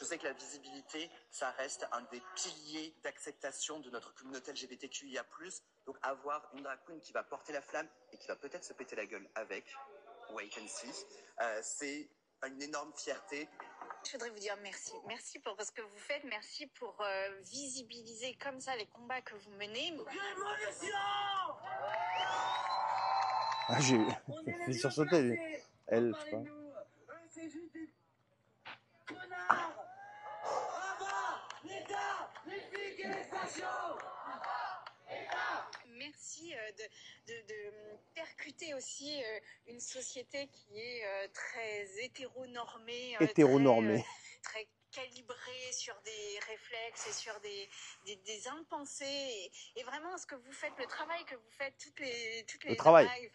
Je sais que la visibilité, ça reste un des piliers d'acceptation de notre communauté LGBTQIA+. Donc avoir une drag qui va porter la flamme et qui va peut-être se péter la gueule avec, wait and see, euh, c'est une énorme fierté. Je voudrais vous dire merci. Merci pour ce que vous faites. Merci pour euh, visibiliser comme ça les combats que vous menez. Ah, j'ai sursauté. Elle, je Merci euh, de, percuter aussi euh, une société qui est euh, très hétéronormée. Hein, hétéronormée. Très, calibrée sur des réflexes et sur des, des, impensés. Et, vraiment, ce que vous faites, le travail que vous faites, toutes les, toutes les travail,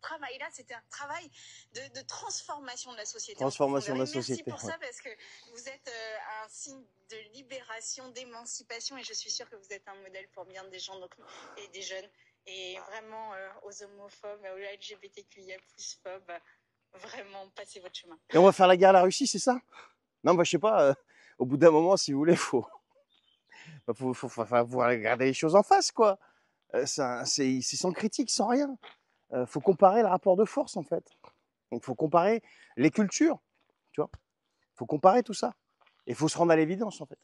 travail-là, c'était un travail de, transformation de la société. Transformation de la société. Merci pour ça parce que vous êtes euh, un signe de libération, d'émancipation et je suis sûre que vous êtes un modèle pour bien des gens donc, et des jeunes. Et vraiment euh, aux homophobes, aux LGBTQIA vraiment passez votre chemin. Et on va faire la guerre à la Russie, c'est ça Non, bah je sais pas. Euh, au bout d'un moment, si vous voulez, bah, faut, faut, faut, faut, regarder les choses en face, quoi. C'est sans critique, sans rien. Euh, faut comparer le rapport de force en fait. Donc faut comparer les cultures, tu vois. Faut comparer tout ça. Et faut se rendre à l'évidence en fait.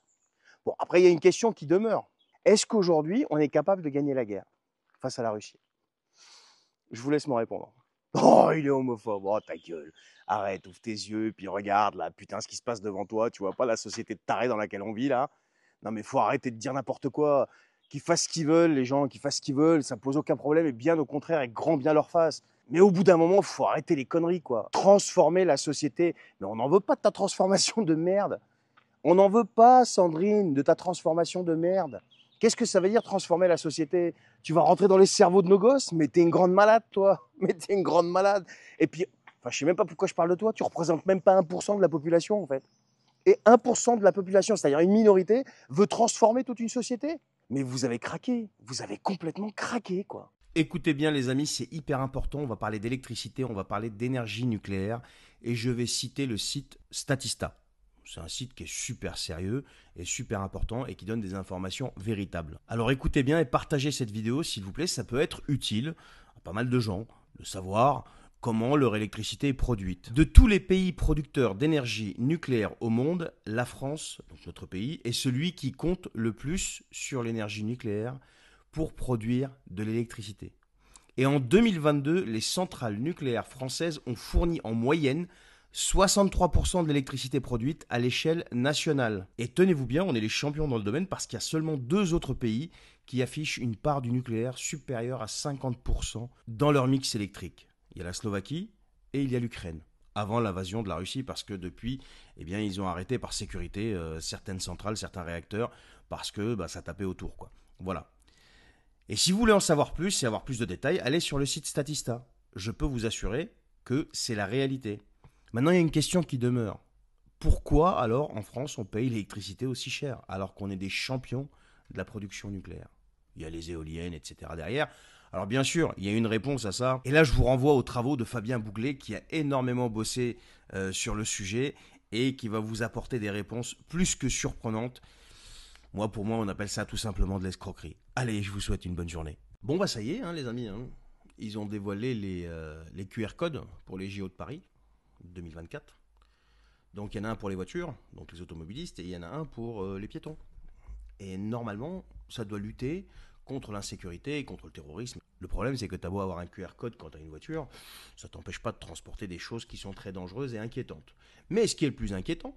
Bon, après il y a une question qui demeure. Est-ce qu'aujourd'hui on est capable de gagner la guerre face à la Russie Je vous laisse m'en répondre. Oh, il est homophobe. Oh, ta gueule. Arrête, ouvre tes yeux, puis regarde là, putain, ce qui se passe devant toi. Tu vois pas la société de taré dans laquelle on vit là Non, mais faut arrêter de dire n'importe quoi qu'ils fassent ce qu'ils veulent, les gens, qu'ils fassent ce qu'ils veulent, ça pose aucun problème, et bien au contraire, et grand bien leur face. Mais au bout d'un moment, faut arrêter les conneries, quoi. Transformer la société. Mais on n'en veut pas de ta transformation de merde. On n'en veut pas, Sandrine, de ta transformation de merde. Qu'est-ce que ça veut dire transformer la société Tu vas rentrer dans les cerveaux de nos gosses Mais t'es une grande malade, toi. Mais t'es une grande malade. Et puis, enfin, je sais même pas pourquoi je parle de toi. Tu représentes même pas 1% de la population, en fait. Et 1% de la population, c'est-à-dire une minorité, veut transformer toute une société mais vous avez craqué, vous avez complètement craqué, quoi. Écoutez bien les amis, c'est hyper important, on va parler d'électricité, on va parler d'énergie nucléaire, et je vais citer le site Statista. C'est un site qui est super sérieux et super important et qui donne des informations véritables. Alors écoutez bien et partagez cette vidéo s'il vous plaît, ça peut être utile à pas mal de gens de savoir comment leur électricité est produite. De tous les pays producteurs d'énergie nucléaire au monde, la France, notre pays, est celui qui compte le plus sur l'énergie nucléaire pour produire de l'électricité. Et en 2022, les centrales nucléaires françaises ont fourni en moyenne 63% de l'électricité produite à l'échelle nationale. Et tenez-vous bien, on est les champions dans le domaine parce qu'il y a seulement deux autres pays qui affichent une part du nucléaire supérieure à 50% dans leur mix électrique il y a la Slovaquie et il y a l'Ukraine avant l'invasion de la Russie parce que depuis, eh bien, ils ont arrêté par sécurité euh, certaines centrales, certains réacteurs parce que bah, ça tapait autour, quoi. Voilà. Et si vous voulez en savoir plus et avoir plus de détails, allez sur le site Statista. Je peux vous assurer que c'est la réalité. Maintenant, il y a une question qui demeure. Pourquoi alors en France on paye l'électricité aussi cher alors qu'on est des champions de la production nucléaire Il y a les éoliennes, etc. derrière. Alors bien sûr, il y a une réponse à ça. Et là, je vous renvoie aux travaux de Fabien Bouglet qui a énormément bossé euh, sur le sujet et qui va vous apporter des réponses plus que surprenantes. Moi, pour moi, on appelle ça tout simplement de l'escroquerie. Allez, je vous souhaite une bonne journée. Bon, bah ça y est, hein, les amis. Hein. Ils ont dévoilé les, euh, QR codes pour les JO de Paris 2024. Donc il y en a un pour les voitures, donc les automobilistes, et il y en a un pour euh, les piétons. Et normalement, ça doit lutter contre l'insécurité et contre le terrorisme. Le problème, c'est que as beau avoir un QR code quand as une voiture, ça t'empêche pas de transporter des choses qui sont très dangereuses et inquiétantes. Mais ce qui est le plus inquiétant,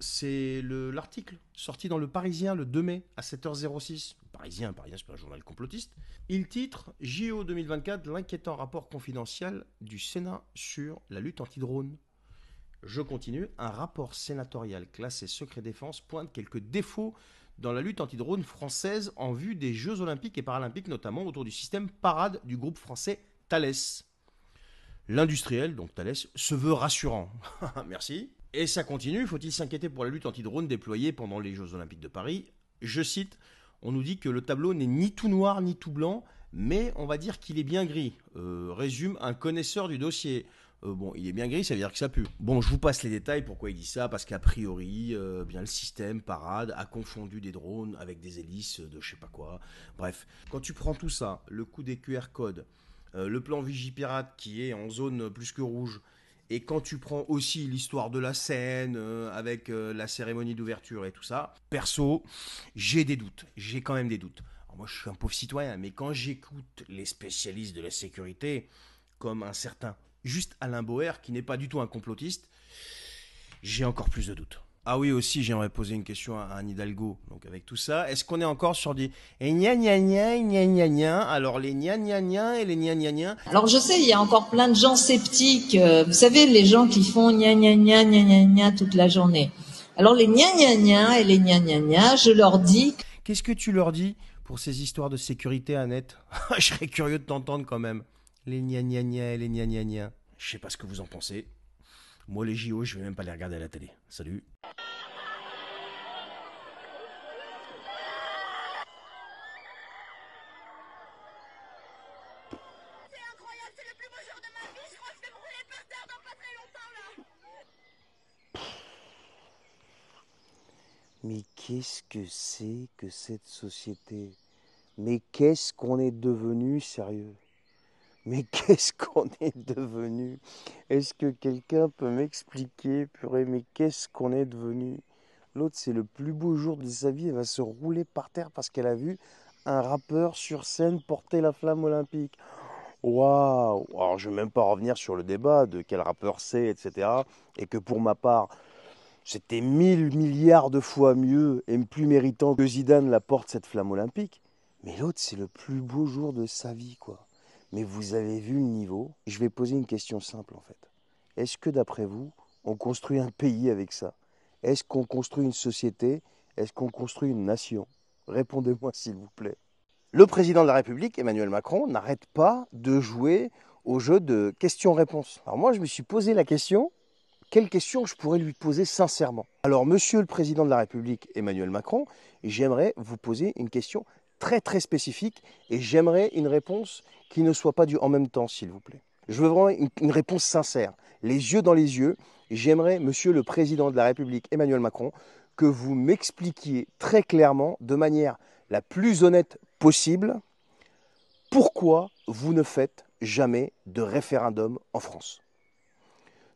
c'est l'article sorti dans Le Parisien le 2 mai à 7h06. Parisien, Parisien, c'est pas un journal complotiste. Il titre JO 2024, l'inquiétant rapport confidentiel du Sénat sur la lutte anti-drone. Je continue. Un rapport sénatorial classé secret défense pointe quelques défauts dans la lutte anti-drone française en vue des Jeux olympiques et paralympiques, notamment autour du système parade du groupe français Thales. L'industriel, donc Thales, se veut rassurant. Merci. Et ça continue, faut-il s'inquiéter pour la lutte anti-drone déployée pendant les Jeux olympiques de Paris Je cite, on nous dit que le tableau n'est ni tout noir ni tout blanc, mais on va dire qu'il est bien gris, euh, résume un connaisseur du dossier. Euh, bon, il est bien gris, ça veut dire que ça pue. Bon, je vous passe les détails, pourquoi il dit ça, parce qu'a priori, euh, bien le système Parade a confondu des drones avec des hélices de je sais pas quoi. Bref, quand tu prends tout ça, le coup des QR codes, euh, le plan Vigipirate qui est en zone plus que rouge, et quand tu prends aussi l'histoire de la scène avec la cérémonie d'ouverture et tout ça, perso, j'ai des doutes, j'ai quand même des doutes. moi, je suis un pauvre citoyen, mais quand j'écoute les spécialistes de la sécurité, comme un certain juste Alain Boer, qui n'est pas du tout un complotiste, j'ai encore plus de doutes. Ah oui, aussi, j'aimerais poser une question à un Hidalgo. Donc, avec tout ça, est-ce qu'on est encore sur des et gna alors les gna et les gna Alors, je sais, il y a encore plein de gens sceptiques. Vous savez, les gens qui font gna gna gna, toute la journée. Alors, les gna gna et les gna gna je leur dis. Qu'est-ce que tu leur dis pour ces histoires de sécurité, Annette Je serais curieux de t'entendre quand même. Les gna gna gna et les gna gna gna. Je sais pas ce que vous en pensez. Moi, les JO, je vais même pas les regarder à la télé. Salut. Mais qu'est-ce que c'est que cette société Mais qu'est-ce qu'on est devenu sérieux mais qu'est-ce qu'on est devenu Est-ce que quelqu'un peut m'expliquer Purée, mais qu'est-ce qu'on est devenu L'autre, c'est le plus beau jour de sa vie. Elle va se rouler par terre parce qu'elle a vu un rappeur sur scène porter la flamme olympique. Waouh Alors, je ne vais même pas revenir sur le débat de quel rappeur c'est, etc. Et que pour ma part, c'était mille milliards de fois mieux et plus méritant que Zidane la porte cette flamme olympique. Mais l'autre, c'est le plus beau jour de sa vie, quoi. Mais vous avez vu le niveau Je vais poser une question simple en fait. Est-ce que d'après vous, on construit un pays avec ça Est-ce qu'on construit une société Est-ce qu'on construit une nation Répondez-moi s'il vous plaît. Le président de la République, Emmanuel Macron, n'arrête pas de jouer au jeu de questions-réponses. Alors moi, je me suis posé la question, quelle question je pourrais lui poser sincèrement Alors, monsieur le président de la République, Emmanuel Macron, j'aimerais vous poser une question très très spécifique et j'aimerais une réponse qui ne soit pas du en même temps, s'il vous plaît. Je veux vraiment une, une réponse sincère, les yeux dans les yeux. J'aimerais, Monsieur le Président de la République, Emmanuel Macron, que vous m'expliquiez très clairement, de manière la plus honnête possible, pourquoi vous ne faites jamais de référendum en France.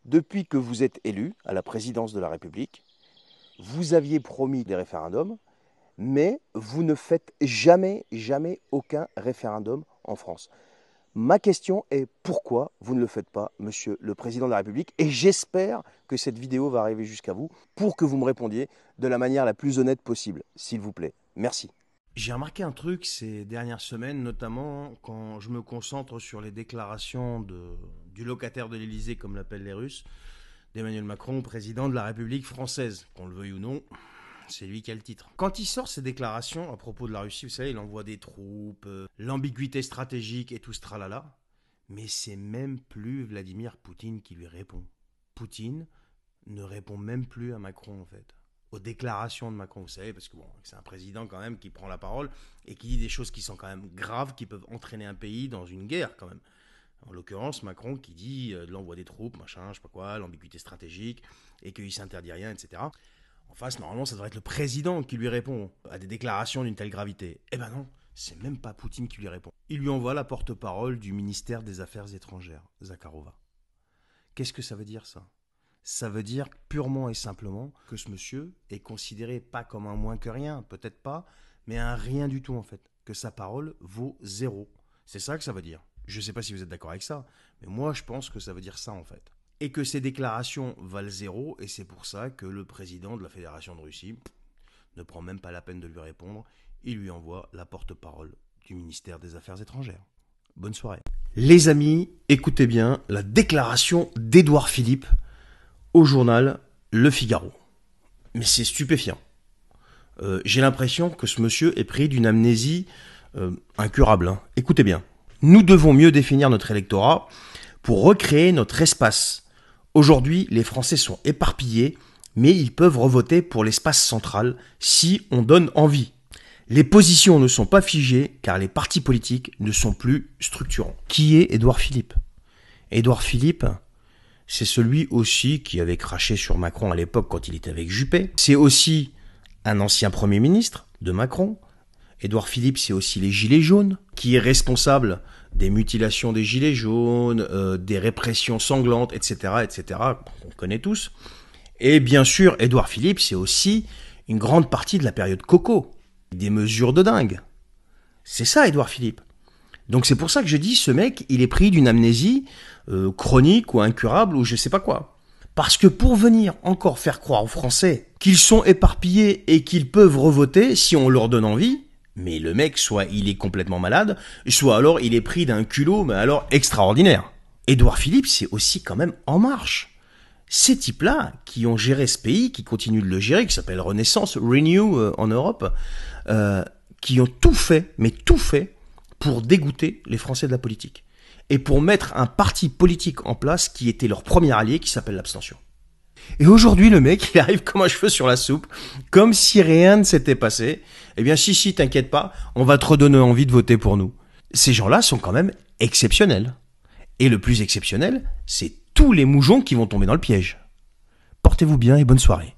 Depuis que vous êtes élu à la présidence de la République, vous aviez promis des référendums, mais vous ne faites jamais, jamais aucun référendum en France. Ma question est pourquoi vous ne le faites pas, monsieur le président de la République Et j'espère que cette vidéo va arriver jusqu'à vous pour que vous me répondiez de la manière la plus honnête possible, s'il vous plaît. Merci. J'ai remarqué un truc ces dernières semaines, notamment quand je me concentre sur les déclarations du locataire de l'Élysée, comme l'appellent les Russes, d'Emmanuel Macron, président de la République française, qu'on le veuille ou non c'est lui qui a le titre. Quand il sort ses déclarations à propos de la Russie, vous savez, il envoie des troupes, euh, l'ambiguïté stratégique et tout ce tralala, mais c'est même plus Vladimir Poutine qui lui répond. Poutine ne répond même plus à Macron en fait aux déclarations de Macron, vous savez, parce que c'est un président quand même qui prend la parole et qui dit des choses qui sont quand même graves, qui peuvent entraîner un pays dans une guerre quand même. En l'occurrence, Macron qui dit euh, l'envoi des troupes, machin, je sais pas quoi, l'ambiguïté stratégique, et qu'il s'interdit rien, etc. En face, normalement, ça devrait être le président qui lui répond à des déclarations d'une telle gravité. Eh ben non, c'est même pas Poutine qui lui répond. Il lui envoie la porte-parole du ministère des Affaires étrangères, Zakharova. Qu'est-ce que ça veut dire ça Ça veut dire purement et simplement que ce monsieur est considéré pas comme un moins que rien, peut-être pas, mais un rien du tout en fait, que sa parole vaut zéro. C'est ça que ça veut dire. Je sais pas si vous êtes d'accord avec ça, mais moi je pense que ça veut dire ça en fait et que ces déclarations valent zéro, et c'est pour ça que le président de la Fédération de Russie ne prend même pas la peine de lui répondre, il lui envoie la porte-parole du ministère des Affaires étrangères. Bonne soirée. Les amis, écoutez bien la déclaration d'Édouard Philippe au journal Le Figaro. Mais c'est stupéfiant. Euh, j'ai l'impression que ce monsieur est pris d'une amnésie euh, incurable. Hein. Écoutez bien. Nous devons mieux définir notre électorat pour recréer notre espace Aujourd'hui, les Français sont éparpillés, mais ils peuvent revoter pour l'espace central si on donne envie. Les positions ne sont pas figées car les partis politiques ne sont plus structurants. Qui est Édouard Philippe Édouard Philippe, c'est celui aussi qui avait craché sur Macron à l'époque quand il était avec Juppé. C'est aussi un ancien Premier ministre de Macron. Édouard Philippe, c'est aussi les Gilets jaunes, qui est responsable des mutilations des gilets jaunes, euh, des répressions sanglantes, etc., etc., qu'on connaît tous. Et bien sûr, Édouard Philippe, c'est aussi une grande partie de la période Coco, des mesures de dingue. C'est ça, Édouard Philippe. Donc c'est pour ça que je dis, ce mec, il est pris d'une amnésie euh, chronique ou incurable ou je sais pas quoi. Parce que pour venir encore faire croire aux Français qu'ils sont éparpillés et qu'ils peuvent revoter si on leur donne envie, mais le mec, soit il est complètement malade, soit alors il est pris d'un culot, mais alors extraordinaire. Édouard Philippe, c'est aussi quand même en marche. Ces types-là, qui ont géré ce pays, qui continuent de le gérer, qui s'appelle Renaissance, Renew euh, en Europe, euh, qui ont tout fait, mais tout fait, pour dégoûter les Français de la politique. Et pour mettre un parti politique en place qui était leur premier allié, qui s'appelle l'abstention. Et aujourd'hui, le mec, il arrive comme un cheveu sur la soupe, comme si rien ne s'était passé. Eh bien, si, si, t'inquiète pas, on va te redonner envie de voter pour nous. Ces gens-là sont quand même exceptionnels. Et le plus exceptionnel, c'est tous les moujons qui vont tomber dans le piège. Portez-vous bien et bonne soirée.